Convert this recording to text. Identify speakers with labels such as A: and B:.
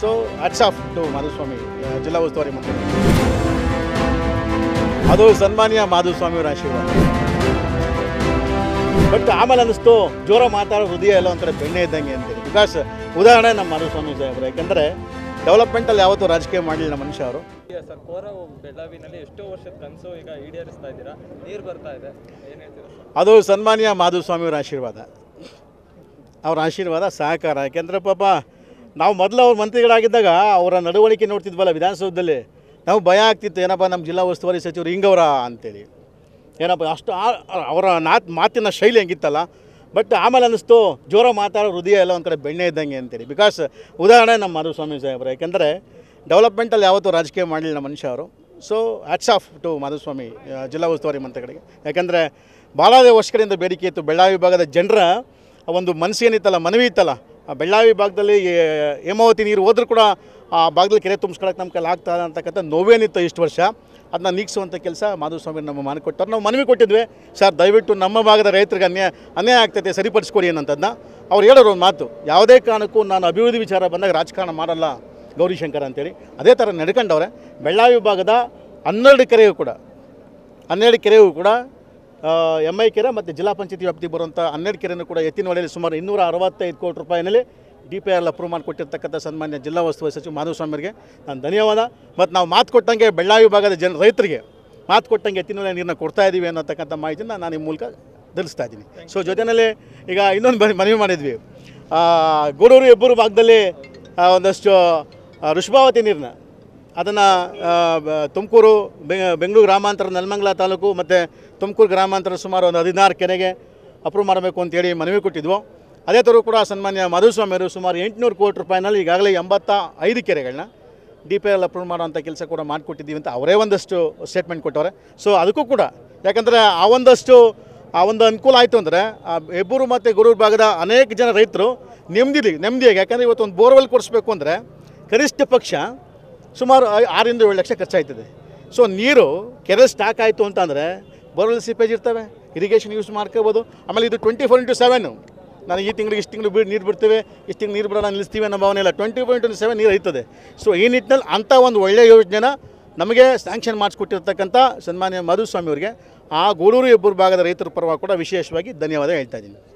A: so hats off to Madhuswamy ಜಿಲ್ಲಾ ಉಸ್ತುವಾರಿ ಮುಖ್ಯ ಅದು ಸನ್ಮಾನ್ಯ ಅವರ ಆಶೀರ್ವಾದ ಬಟ್ ಆಮೇಲೆ ಅನ್ನಿಸ್ತು ಜೋರ ಮಾತಾಡೋ ಹೃದಯ ಎಲ್ಲ ಒಂಥರ ಬೆಣ್ಣೆ ಇದ್ದಂಗೆ ಅಂತೇಳಿ ಬಿಕಾಸ್ ಉದಾಹರಣೆ ನಮ್ಮ ಮಾಧುಸ್ವಾಮಿ ಸಾಹೇಬ್ರೆ ಯಾಕಂದರೆ ಡೆವಲಪ್ಮೆಂಟಲ್ಲಿ ಯಾವತ್ತೂ ರಾಜಕೀಯ ಮಾಡಲಿಲ್ಲ ಮನುಷ್ಯ ಅವರು ಸರ್ ಕೋರ ಎಷ್ಟೋ ವರ್ಷದ ಕನಸು ಈಗ ಈಡೇರಿಸ್ತಾ ಇದ್ದೀರಾ ನೀರು ಬರ್ತಾ ಇದೆ ಅದು ಸನ್ಮಾನ್ಯ ಮಾಧುಸ್ವಾಮಿಯವರ ಆಶೀರ್ವಾದ ಅವರ ಆಶೀರ್ವಾದ ಸಹಕಾರ ಯಾಕೆಂದರೆ ಪಾಪ ನಾವು ಮೊದಲು ಅವ್ರ ಮಂತ್ರಿಗಳಾಗಿದ್ದಾಗ ಅವರ ನಡವಳಿಕೆ ನೋಡ್ತಿದ್ವಲ್ಲ ವಿಧಾನಸೌಧದಲ್ಲಿ ನಾವು ಭಯ ಆಗ್ತಿತ್ತು ಏನಪ್ಪ ನಮ್ಮ ಜಿಲ್ಲಾ ಉಸ್ತುವಾರಿ ಸಚಿವರು ಹಿಂಗವರ ಅಂತೇಳಿ ಏನಪ್ಪ ಅಷ್ಟು ಅವರ ನಾತ್ ಮಾತಿನ ಶೈಲಿ ಹೆಂಗಿತ್ತಲ್ಲ ಬಟ್ ಆಮೇಲೆ ಅನ್ನಿಸ್ತು ಜೋರ ಮಾತಾಡೋ ಹೃದಯ ಎಲ್ಲ ಒಂದು ಕಡೆ ಬೆಣ್ಣೆ ಇದ್ದಂಗೆ ಅಂತೇಳಿ ಬಿಕಾಸ್ ಉದಾಹರಣೆ ನಮ್ಮ ಮಾಧುಸ್ವಾಮಿ ಸಾಹೇಬ್ರು ಯಾಕೆಂದರೆ ಡೆವಲಪ್ಮೆಂಟಲ್ಲಿ ಯಾವತ್ತೂ ರಾಜಕೀಯ ಮಾಡಲಿಲ್ಲ ಮನುಷ್ಯ ಅವರು so hats off to Madhuswamy ಜಿಲ್ಲಾ ಉಸ್ತುವಾರಿ ಮಂತ್ರಿಗಳಿಗೆ ಯಾಕೆಂದರೆ ಭಾಳ ವರ್ಷಗಳಿಂದ ಬೇಡಿಕೆ ಇತ್ತು ಬೆಳ್ಳಾ ವಿಭಾಗದ ಜನರ ಒಂದು ಮನಸ್ಸೇನಿತ್ತಲ್ಲ ಮನವಿ ಇತ್ತಲ್ಲ ಬೆಳ್ಳಾವಿ ಭಾಗದಲ್ಲಿ ಹೇಮಾವತಿ ನೀರು ಹೋದರೂ ಕೂಡ ಆ ಭಾಗದಲ್ಲಿ ಕೆರೆ ತುಂಬಿಸ್ಕೊಳಕ್ಕೆ ನಮ್ಮ ಕೈಲಿ ಆಗ್ತಾ ಅಂತಕ್ಕಂಥ ನೋವೇನಿತ್ತು ಇಷ್ಟು ವರ್ಷ ಅದನ್ನ ನೀಗಿಸುವಂಥ ಕೆಲಸ ಮಾಧುಸ್ವಾಮಿ ನಮ್ಮ ಮನೆ ಕೊಟ್ಟರು ನಾವು ಮನವಿ ಕೊಟ್ಟಿದ್ವಿ ಸರ್ ದಯವಿಟ್ಟು ನಮ್ಮ ಭಾಗದ ರೈತರಿಗೆ ಅನ್ಯಾಯ ಅನ್ಯಾಯ ಆಗ್ತೈತೆ ಸರಿಪಡಿಸ್ಕೊಡಿ ಅನ್ನೋಂಥದ್ದನ್ನ ಅವ್ರು ಹೇಳೋರು ಒಂದು ಮಾತು ಯಾವುದೇ ಕಾರಣಕ್ಕೂ ನಾನು ಅಭಿವೃದ್ಧಿ ವಿಚಾರ ಬಂದಾಗ ರಾಜಕಾರಣ ಮಾಡಲ್ಲ ಗೌರಿಶಂಕರ್ ಅಂತೇಳಿ ಅದೇ ಥರ ನಡ್ಕೊಂಡವ್ರೆ ಬೆಳ್ಳಾವಿ ಭಾಗದ ಹನ್ನೆರಡು ಕೆರೆಯೂ ಕೂಡ ಹನ್ನೆರಡು ಕೆರೆಯೂ ಕೂಡ ಎಮ್ ಐ ಕೆರೆ ಮತ್ತು ಜಿಲ್ಲಾ ಪಂಚಾಯತಿ ವ್ಯಾಪ್ತಿ ಬರುವಂಥ ಹನ್ನೆರಡು ಕೆರೆಯನ್ನು ಕೂಡ ಎತ್ತಿನ ಹೊಳೆಯಲ್ಲಿ ಸುಮಾರು ಇನ್ನೂರ ಅರವತ್ತೈದು ಕೋಟಿ ರೂಪಾಯಿನಲ್ಲಿ ಡಿ ಪಿ ಆರ್ ಅಪ್ರೂವ್ ಮಾಡಿಕೊಟ್ಟಿರ್ತಕ್ಕಂಥ ಸನ್ಮಾನ್ಯ ಜಿಲ್ಲಾ ಉಸ್ತುವಾರಿ ಸಚಿವ ಮಾಧುಸ್ವಾಮಿಯವರಿಗೆ ನಾನು ಧನ್ಯವಾದ ಮತ್ತು ನಾವು ಮಾತು ಕೊಟ್ಟಂಗೆ ಬೆಳ್ಳಾವಿ ಭಾಗದ ಜನ ರೈತರಿಗೆ ಮಾತು ಕೊಟ್ಟಂಗೆ ಎತ್ತಿನ ಹೊಳೆ ನೀರನ್ನ ಕೊಡ್ತಾ ಇದ್ದೀವಿ ಅನ್ನತಕ್ಕಂಥ ಮಾಹಿತಿನ ನಾನು ಈ ಮೂಲಕ ತಿಳಿಸ್ತಾ ಇದ್ದೀನಿ ಸೊ ಜೊತೆಯಲ್ಲಿ ಈಗ ಇನ್ನೊಂದು ಮನವಿ ಮಾಡಿದ್ವಿ ಗೂಡೂರು ಇಬ್ಬರು ಭಾಗದಲ್ಲಿ ಒಂದಷ್ಟು ಋಷ್ಭಾವತಿ ನೀರನ್ನ ಅದನ್ನು ತುಮಕೂರು ಬೆಂಗಳೂರು ಗ್ರಾಮಾಂತರ ನೆಲಮಂಗಲ ತಾಲೂಕು ಮತ್ತು ತುಮಕೂರು ಗ್ರಾಮಾಂತರ ಸುಮಾರು ಒಂದು ಹದಿನಾರು ಕೆರೆಗೆ ಅಪ್ರೂವ್ ಮಾಡಬೇಕು ಅಂತೇಳಿ ಮನವಿ ಕೊಟ್ಟಿದ್ವು ಅದೇ ಥರ ಕೂಡ ಸನ್ಮಾನ್ಯ ಮಾಧುಸ್ವಾಮಿಯವರು ಸುಮಾರು ಎಂಟುನೂರು ಕೋಟಿ ರೂಪಾಯಿನಲ್ಲಿ ಈಗಾಗಲೇ ಎಂಬತ್ತ ಐದು ಕೆರೆಗಳನ್ನ ಡಿ ಪಿ ಎಲ್ ಅಪ್ರೂವ್ ಮಾಡುವಂಥ ಕೆಲಸ ಕೂಡ ಮಾಡಿಕೊಟ್ಟಿದ್ದೀವಿ ಅಂತ ಅವರೇ ಒಂದಷ್ಟು ಸ್ಟೇಟ್ಮೆಂಟ್ ಕೊಟ್ಟವ್ರೆ ಸೊ ಅದಕ್ಕೂ ಕೂಡ ಯಾಕಂದರೆ ಆ ಒಂದಷ್ಟು ಆ ಒಂದು ಅನುಕೂಲ ಆಯಿತು ಅಂದರೆ ಹೆಬ್ಬೂರು ಮತ್ತು ಗುರೂರು ಭಾಗದ ಅನೇಕ ಜನ ರೈತರು ನೆಮ್ಮದಿ ನೆಮ್ಮದಿಯಾಗಿ ಯಾಕಂದರೆ ಇವತ್ತು ಒಂದು ಬೋರ್ವೆಲ್ ಕೊಡಿಸ್ಬೇಕು ಅಂದರೆ ಕನಿಷ್ಠ ಪಕ್ಷ ಸುಮಾರು ಆರಿಂದ ಏಳು ಲಕ್ಷ ಖರ್ಚಾಯ್ತದೆ ಸೊ ನೀರು ಕೆರೆ ಸ್ಟಾಕ್ ಆಯಿತು ಅಂತಂದರೆ ಬೋರ್ವೆಲ್ ಸಿಪೇಜ್ ಇರ್ತವೆ ಇರಿಗೇಷನ್ ಯೂಸ್ ಮಾಡ್ಕೋಬೋದು ಆಮೇಲೆ ಇದು ಟ್ವೆಂಟಿ ಫೋರ್ ಇಂಟು ಸೆವೆನ್ ನಾನು ಈ ತಿಂಗಳಿಗೆ ಇಷ್ಟು ತಿಂಗಳು ಬೀಡ್ ನೀರು ಬಿಡ್ತೀವಿ ಇಷ್ಟು ತಿಂಗಳು ನೀರು ಬಿಡೋಣ ನಿಲ್ಲಿಸ್ತೀವಿ ಅನ್ನೋ ಭಾವನೆ ಇಲ್ಲ ಟ್ವೆಂಟಿ ಫೋರ್ ಇಂಟು ಸೆವೆನ್ ನೀರು ಐತದೆ ಸೊ ಈ ನಿಟ್ಟಿನಲ್ಲಿ ಅಂಥ ಒಂದು ಒಳ್ಳೆಯ ಯೋಜನೆನ ನಮಗೆ ಸ್ಯಾಂಕ್ಷನ್ ಮಾಡಿಸ್ಕೊಟ್ಟಿರ್ತಕ್ಕಂಥ ಸನ್ಮಾನ್ಯ ಮಾಧುಸ್ವಾಮಿ ಅವರಿಗೆ ಆ ಗೂಳೂರು ಇಬ್ಬರು ಭಾಗದ ರೈತರ ಪರವಾಗಿ ಕೂಡ ವಿಶೇಷವಾಗಿ ಧನ್ಯವಾದ ಹೇಳ್ತಾ ಇದ್ದೀನಿ